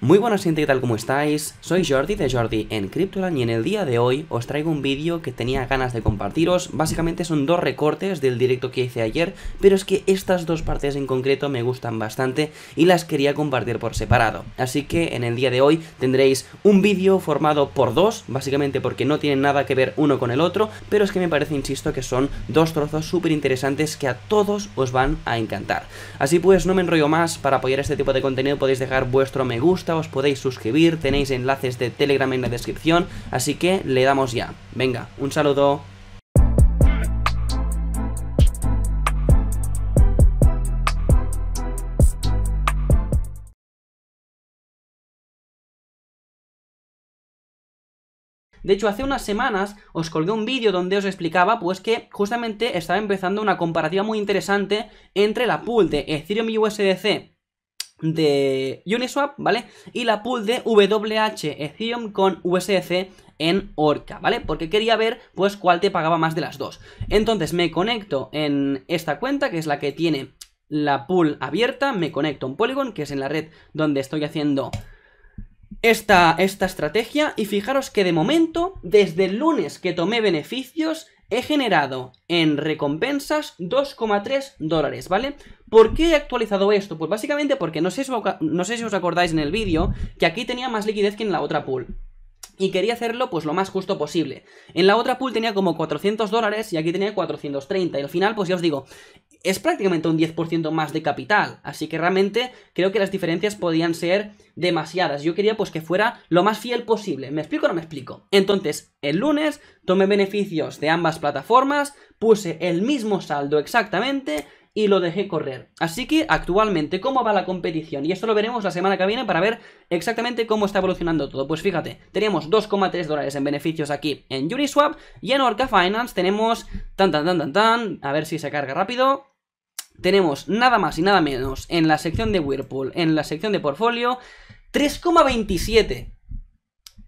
Muy buenas gente, ¿qué tal? ¿Cómo estáis? Soy Jordi de Jordi en Cryptolan y en el día de hoy os traigo un vídeo que tenía ganas de compartiros. Básicamente son dos recortes del directo que hice ayer, pero es que estas dos partes en concreto me gustan bastante y las quería compartir por separado. Así que en el día de hoy tendréis un vídeo formado por dos, básicamente porque no tienen nada que ver uno con el otro, pero es que me parece, insisto, que son dos trozos súper interesantes que a todos os van a encantar. Así pues, no me enrollo más, para apoyar este tipo de contenido podéis dejar vuestro me gusta os podéis suscribir, tenéis enlaces de Telegram en la descripción, así que le damos ya. Venga, un saludo. De hecho, hace unas semanas os colgué un vídeo donde os explicaba pues que justamente estaba empezando una comparativa muy interesante entre la pool de Ethereum y USDC de Uniswap, ¿vale? Y la pool de WH Ethereum con USDC en Orca, ¿vale? Porque quería ver, pues, cuál te pagaba más de las dos. Entonces me conecto en esta cuenta, que es la que tiene la pool abierta, me conecto en Polygon, que es en la red donde estoy haciendo esta, esta estrategia, y fijaros que de momento, desde el lunes que tomé beneficios, he generado en recompensas 2,3 dólares, ¿vale? ¿Por qué he actualizado esto? Pues básicamente porque no sé si, no sé si os acordáis en el vídeo que aquí tenía más liquidez que en la otra pool y quería hacerlo pues lo más justo posible. En la otra pool tenía como 400 dólares y aquí tenía 430 y al final pues ya os digo, es prácticamente un 10% más de capital, así que realmente creo que las diferencias podían ser demasiadas. Yo quería pues que fuera lo más fiel posible. ¿Me explico o no me explico? Entonces, el lunes tomé beneficios de ambas plataformas, puse el mismo saldo exactamente y lo dejé correr. Así que actualmente, ¿cómo va la competición? Y esto lo veremos la semana que viene para ver exactamente cómo está evolucionando todo. Pues fíjate, tenemos 2,3 dólares en beneficios aquí en Uniswap y en Orca Finance tenemos tan tan tan tan tan, a ver si se carga rápido, tenemos nada más y nada menos en la sección de Whirlpool, en la sección de portfolio, 3,27.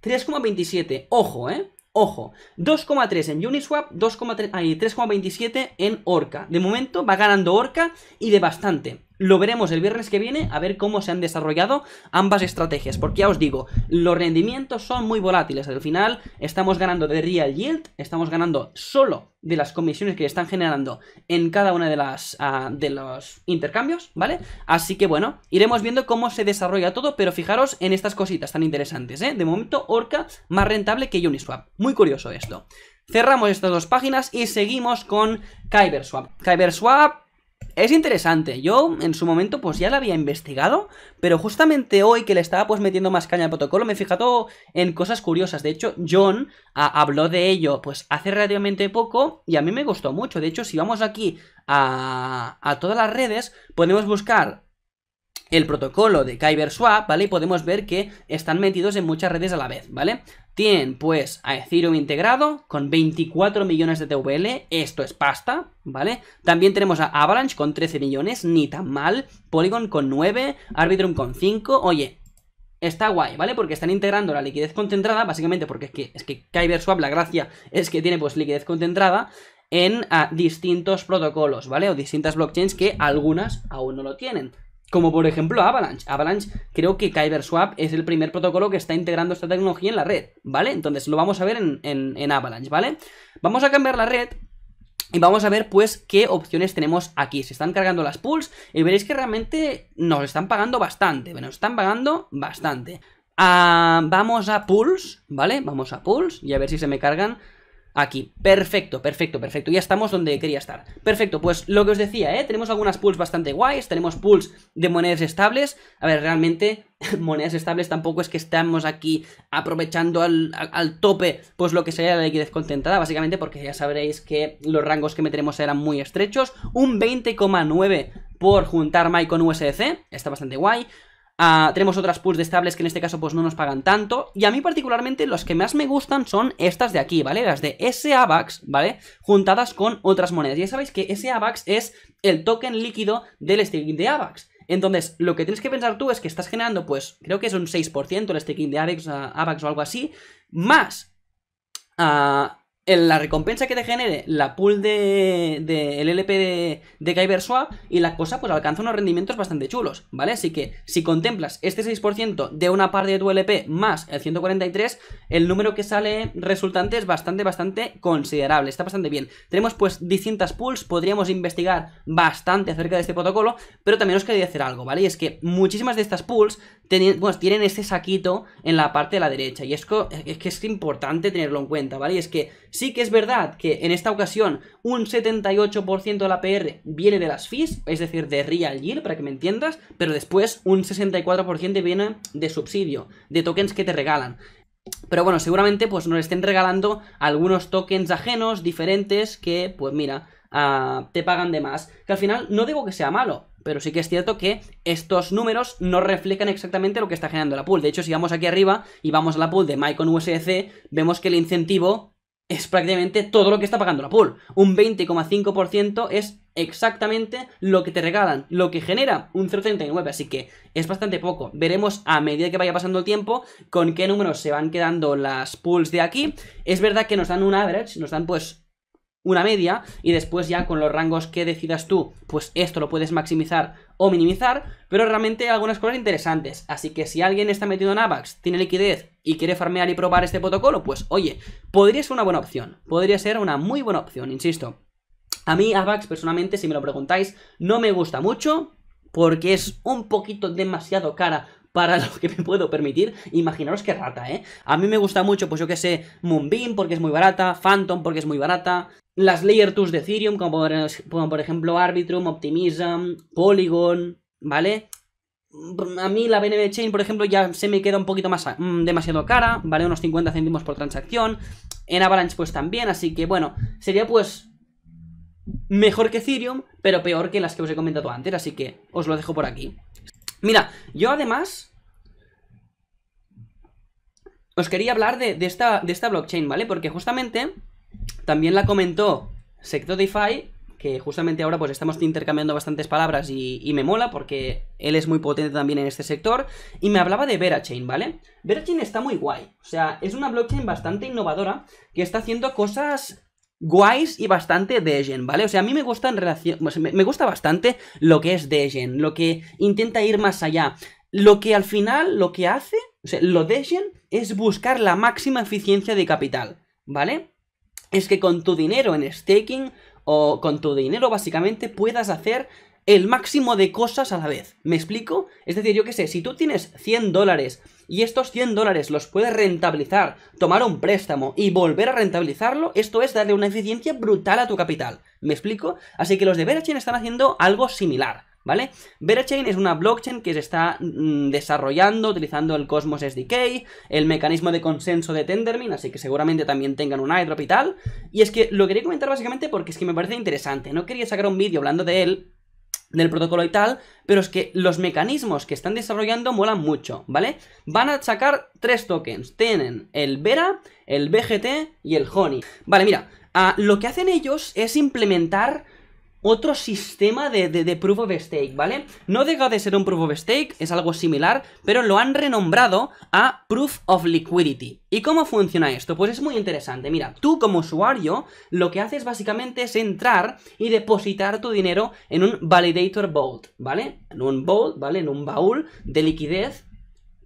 3,27, ojo, ¿eh? Ojo, 2,3 en Uniswap, 3,27 en Orca. De momento va ganando Orca y de bastante. Lo veremos el viernes que viene a ver cómo se han desarrollado ambas estrategias, porque ya os digo, los rendimientos son muy volátiles. Al final estamos ganando de real yield, estamos ganando solo de las comisiones que están generando en cada una de las ah, de los intercambios, ¿vale? Así que bueno, iremos viendo cómo se desarrolla todo, pero fijaros en estas cositas tan interesantes, ¿eh? De momento Orca más rentable que Uniswap. Muy curioso esto. Cerramos estas dos páginas y seguimos con KyberSwap. KyberSwap es interesante, yo en su momento pues ya la había investigado, pero justamente hoy que le estaba pues metiendo más caña al protocolo me he fijado en cosas curiosas, de hecho John ah, habló de ello pues hace relativamente poco y a mí me gustó mucho, de hecho si vamos aquí a, a todas las redes podemos buscar el protocolo de KyberSwap, ¿vale? Y podemos ver que están metidos en muchas redes a la vez, ¿vale? Bien, pues a Ethereum integrado con 24 millones de TVL, esto es pasta, ¿vale? También tenemos a Avalanche con 13 millones, ni tan mal, Polygon con 9, Arbitrum con 5, oye, está guay, ¿vale? Porque están integrando la liquidez concentrada, básicamente porque es que, es que la gracia es que tiene pues liquidez concentrada en ah, distintos protocolos, ¿vale? O distintas blockchains que algunas aún no lo tienen. Como por ejemplo Avalanche. Avalanche creo que Kyberswap es el primer protocolo que está integrando esta tecnología en la red, ¿vale? Entonces lo vamos a ver en, en, Avalanche, ¿vale? Vamos a cambiar la red y vamos a ver pues qué opciones tenemos aquí. Se están cargando las pools y veréis que realmente nos están pagando bastante. Nos están pagando bastante. Ah, vamos a pools, ¿vale? Vamos a pools y a ver si se me cargan Aquí, perfecto, perfecto, perfecto, ya estamos donde quería estar Perfecto, pues lo que os decía, ¿eh? tenemos algunas pools bastante guays, tenemos pools de monedas estables A ver, realmente, monedas estables tampoco es que estamos aquí aprovechando al, al, tope Pues lo que sería la liquidez contentada, básicamente porque ya sabréis que los rangos que meteremos eran muy estrechos Un 20,9 por juntar MAI con USDC, está bastante guay Ah, tenemos otras pools de estables que en este caso pues no nos pagan tanto. Y a mí particularmente los que más me gustan son estas de aquí, ¿vale? Las de SAVAX, ¿vale? Juntadas con otras monedas. Ya sabéis que SAVAX es el token líquido del staking de AVAX. Entonces, lo que tienes que pensar tú es que estás generando, pues, creo que es un 6% el staking de AVAX, o algo así, más... Ah, la recompensa que te genere la pool de, de el LP de, de Kyber Swap y la cosa pues alcanza unos rendimientos bastante chulos, ¿vale? Así que si contemplas este 6% de una parte de tu LP más el 143, el número que sale resultante es bastante, bastante considerable, está bastante bien. Tenemos pues distintas pools, podríamos investigar bastante acerca de este protocolo, pero también os quería decir algo, ¿vale? Y es que muchísimas de estas pools tienen, bueno, tienen este saquito en la parte de la derecha y es, es que es importante tenerlo en cuenta, ¿vale? es que Sí que es verdad que en esta ocasión un 78% de la PR viene de las fis es decir, de real yield, para que me entiendas, pero después un 64% viene de subsidio, de tokens que te regalan. Pero bueno, seguramente pues nos estén regalando algunos tokens ajenos, diferentes, que pues mira, ah, te pagan de más. Que al final no digo que sea malo, pero sí que es cierto que estos números no reflejan exactamente lo que está generando la pool. De hecho, si vamos aquí arriba y vamos a la pool de Mycon vemos que el incentivo es prácticamente todo lo que está pagando la pool. Un 20,5% es exactamente lo que te regalan, lo que genera un 0,39, así que es bastante poco. Veremos a medida que vaya pasando el tiempo con qué números se van quedando las pools de aquí. Es verdad que nos dan un average, nos dan pues una media y después ya con los rangos que decidas tú, pues esto lo puedes maximizar o minimizar, pero realmente hay algunas cosas interesantes, así que si alguien está metido en AVAX, tiene liquidez y quiere farmear y probar este protocolo, pues oye, podría ser una buena opción. Podría ser una muy buena opción, insisto. A mí AVAX personalmente, si me lo preguntáis, no me gusta mucho porque es un poquito demasiado cara para lo que me puedo permitir. Imaginaros qué rata, ¿eh? A mí me gusta mucho, pues yo que sé, Moonbeam porque es muy barata, Phantom porque es muy barata, las Layer 2 de Ethereum, como por, como por ejemplo Arbitrum, Optimism, Polygon, ¿vale? a mí la BNB Chain, por ejemplo, ya se me queda un poquito más mm, demasiado cara, vale unos 50 céntimos por transacción. En Avalanche pues también, así que bueno, sería pues mejor que Ethereum, pero peor que las que os he comentado antes, así que os lo dejo por aquí. Mira, yo además os quería hablar de, esta, de esta blockchain, ¿vale? Porque justamente también la comentó DeFi que justamente ahora pues estamos intercambiando bastantes palabras y, me mola porque él es muy potente también en este sector y me hablaba de Verachain, ¿vale? Verachain está muy guay, o sea, es una blockchain bastante innovadora que está haciendo cosas guays y bastante Degen, ¿vale? O sea, a mí me gusta en relación, me gusta bastante lo que es Degen, lo que intenta ir más allá, lo que al final lo que hace, o sea, lo Degen es buscar la máxima eficiencia de capital, ¿vale? Es que con tu dinero en staking o con tu dinero básicamente puedas hacer el máximo de cosas a la vez. ¿Me explico? Es decir, yo qué sé, si tú tienes 100 dólares y estos 100 dólares los puedes rentabilizar, tomar un préstamo y volver a rentabilizarlo, esto es darle una eficiencia brutal a tu capital. ¿Me explico? Así que los de Berkshire están haciendo algo similar. ¿vale? Verachain es una blockchain que se está mm, desarrollando utilizando el Cosmos SDK, el mecanismo de consenso de Tendermint, así que seguramente también tengan un airdrop y tal. Y es que lo quería comentar básicamente porque es que me parece interesante, no quería sacar un vídeo hablando de él, del protocolo y tal, pero es que los mecanismos que están desarrollando molan mucho, ¿vale? Van a sacar tres tokens, tienen el Vera, el BGT y el Honey. Vale, mira, ah, lo que hacen ellos es implementar otro sistema de, proof of stake, ¿vale? No deja de ser un proof of stake, es algo similar, pero lo han renombrado a proof of liquidity. ¿Y cómo funciona esto? Pues es muy interesante. Mira, tú como usuario lo que haces básicamente es entrar y depositar tu dinero en un validator vault, ¿vale? En un vault, ¿vale? En un baúl de liquidez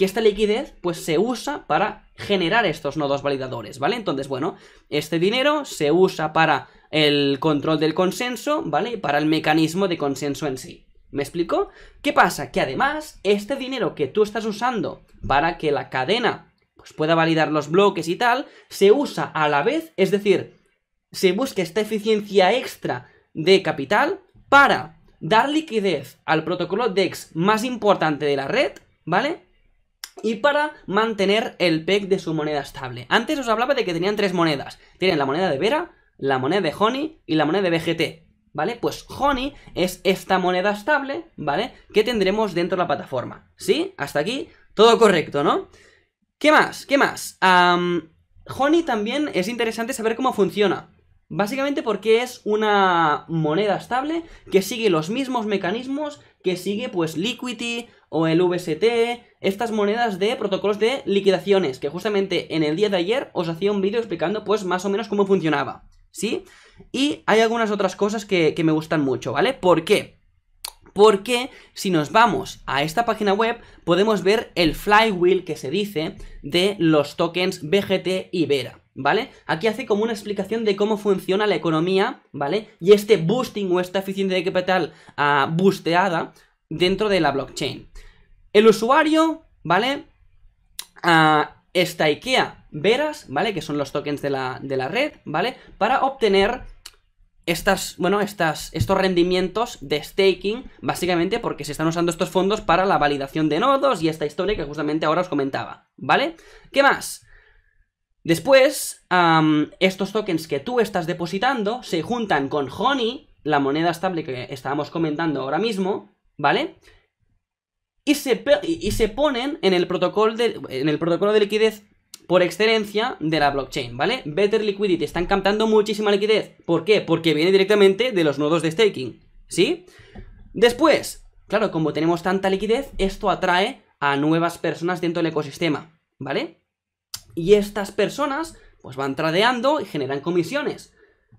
que esta liquidez pues se usa para generar estos nodos validadores, ¿vale? Entonces, bueno, este dinero se usa para el control del consenso, ¿vale? Y para el mecanismo de consenso en sí. ¿Me explico? ¿Qué pasa? Que además, este dinero que tú estás usando para que la cadena pues, pueda validar los bloques y tal, se usa a la vez, es decir, se busca esta eficiencia extra de capital para dar liquidez al protocolo DEX más importante de la red, ¿vale? y para mantener el PEG de su moneda estable. Antes os hablaba de que tenían tres monedas. Tienen la moneda de Vera, la moneda de Honey y la moneda de BGT. ¿Vale? Pues Honey es esta moneda estable, ¿vale? Que tendremos dentro de la plataforma. ¿Sí? Hasta aquí, todo correcto, ¿no? ¿Qué más? ¿Qué más? Honey también es interesante saber cómo funciona. Básicamente porque es una moneda estable que sigue los mismos mecanismos que sigue pues Liquidity o el VST, estas monedas de protocolos de liquidaciones, que justamente en el día de ayer os hacía un vídeo explicando pues más o menos cómo funcionaba, ¿sí? Y hay algunas otras cosas que, que me gustan mucho, ¿vale? ¿Por qué? Porque si nos vamos a esta página web podemos ver el flywheel que se dice de los tokens BGT y Vera. ¿vale? Aquí hace como una explicación de cómo funciona la economía, ¿vale? Y este boosting o esta eficiencia de capital ah, boosteada dentro de la blockchain. El usuario, ¿vale? Ah, esta IKEA Veras, ¿vale? Que son los tokens de la, de la red, ¿vale? Para obtener estas, bueno, estas, estos rendimientos de staking, básicamente porque se están usando estos fondos para la validación de nodos y esta historia que justamente ahora os comentaba, ¿vale? ¿Qué más? Después, estos tokens que tú estás depositando se juntan con Honey, la moneda estable que estábamos comentando ahora mismo, ¿vale? Y se, y se ponen en el, protocolo de, en el protocolo de liquidez por excelencia de la blockchain, ¿vale? Better Liquidity, están captando muchísima liquidez. ¿Por qué? Porque viene directamente de los nodos de staking, ¿sí? Después, claro, como tenemos tanta liquidez, esto atrae a nuevas personas dentro del ecosistema, ¿vale? Y estas personas pues van tradeando y generan comisiones.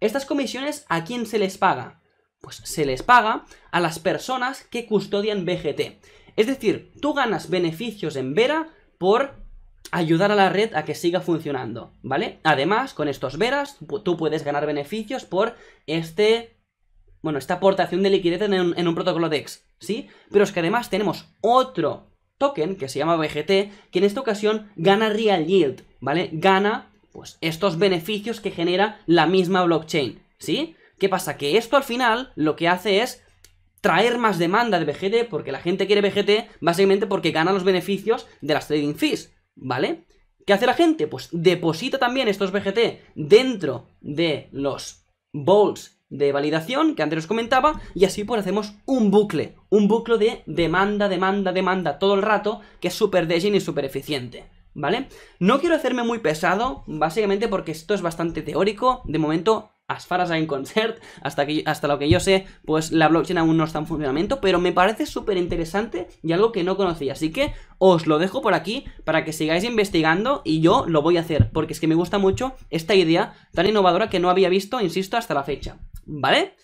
¿Estas comisiones a quién se les paga? Pues se les paga a las personas que custodian BGT. Es decir, tú ganas beneficios en Vera por ayudar a la red a que siga funcionando, ¿vale? Además, con estos Veras, tú puedes ganar beneficios por este... Bueno, esta aportación de liquidez en un, en un protocolo DEX, ¿sí? Pero es que además tenemos otro token que se llama BGT, que en esta ocasión gana Real Yield, ¿vale? Gana pues estos beneficios que genera la misma blockchain, ¿sí? ¿Qué pasa? Que esto al final lo que hace es traer más demanda de BGT porque la gente quiere BGT básicamente porque gana los beneficios de las trading fees, ¿vale? ¿Qué hace la gente? Pues deposita también estos BGT dentro de los bowls de validación que antes os comentaba y así pues hacemos un bucle, un bucle de demanda, demanda, demanda todo el rato que es súper degen y súper eficiente. ¿Vale? No quiero hacerme muy pesado, básicamente porque esto es bastante teórico. De momento as far as I'm concerned, hasta, que, hasta lo que yo sé, pues la blockchain aún no está en funcionamiento, pero me parece súper interesante y algo que no conocía, así que os lo dejo por aquí para que sigáis investigando y yo lo voy a hacer, porque es que me gusta mucho esta idea tan innovadora que no había visto, insisto, hasta la fecha. ¿Vale?